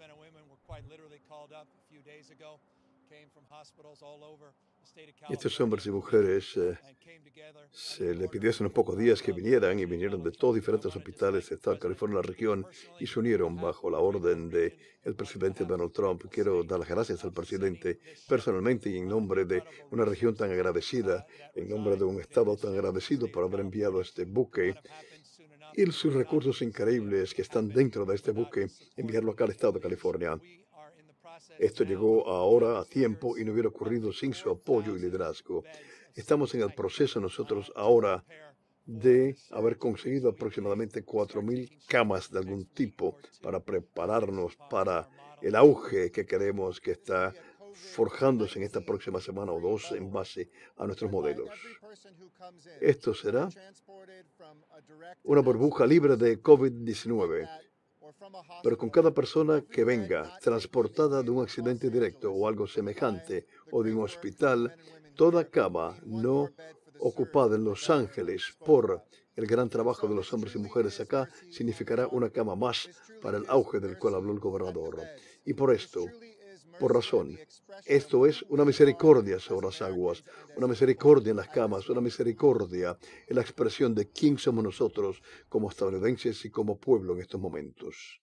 men and women were quite literally called up a few days ago. Came from hospitals all over the state of California. Estos hombres y mujeres eh, Se le pidió hace unos pocos días que vinieran y vinieron de todos diferentes hospitales de Estado California, la región, y se unieron bajo la orden del presidente Donald Trump. Quiero dar las gracias al presidente personalmente y en nombre de una región tan agradecida, en nombre de un Estado tan agradecido por haber enviado este buque y sus recursos increíbles que están dentro de este buque, enviarlo acá al Estado de California. Esto llegó ahora a tiempo y no hubiera ocurrido sin su apoyo y liderazgo. Estamos en el proceso nosotros ahora de haber conseguido aproximadamente 4.000 camas de algún tipo para prepararnos para el auge que queremos que está forjándose en esta próxima semana o dos en base a nuestros modelos. Esto será una burbuja libre de COVID-19, pero con cada persona que venga transportada de un accidente directo o algo semejante o de un hospital toda cama no ocupada en Los Ángeles por el gran trabajo de los hombres y mujeres acá significará una cama más para el auge del cual habló el gobernador. Y por esto, por razón, esto es una misericordia sobre las aguas, una misericordia en las camas, una misericordia en la expresión de quién somos nosotros como estadounidenses y como pueblo en estos momentos.